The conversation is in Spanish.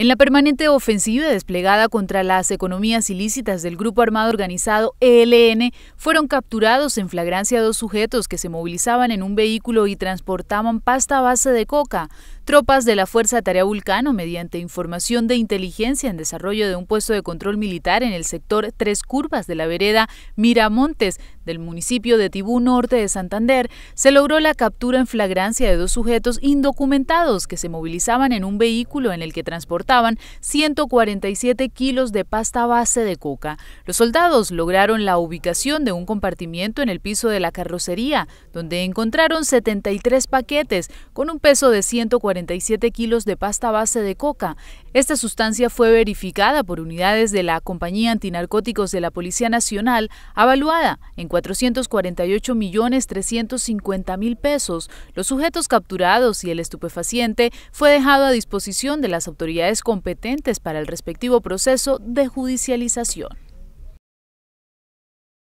En la permanente ofensiva desplegada contra las economías ilícitas del grupo armado organizado ELN, fueron capturados en flagrancia dos sujetos que se movilizaban en un vehículo y transportaban pasta a base de coca. Tropas de la Fuerza Tarea Vulcano, mediante información de inteligencia en desarrollo de un puesto de control militar en el sector Tres Curvas de la vereda Miramontes del municipio de Tibú Norte de Santander, se logró la captura en flagrancia de dos sujetos indocumentados que se movilizaban en un vehículo en el que transportaban 147 kilos de pasta base de coca. Los soldados lograron la ubicación de un compartimiento en el piso de la carrocería, donde encontraron 73 paquetes con un peso de 147 kilos de pasta base de coca. Esta sustancia fue verificada por unidades de la Compañía Antinarcóticos de la Policía Nacional, avaluada en 448 millones 350 mil pesos. Los sujetos capturados y el estupefaciente fue dejado a disposición de las autoridades competentes para el respectivo proceso de judicialización.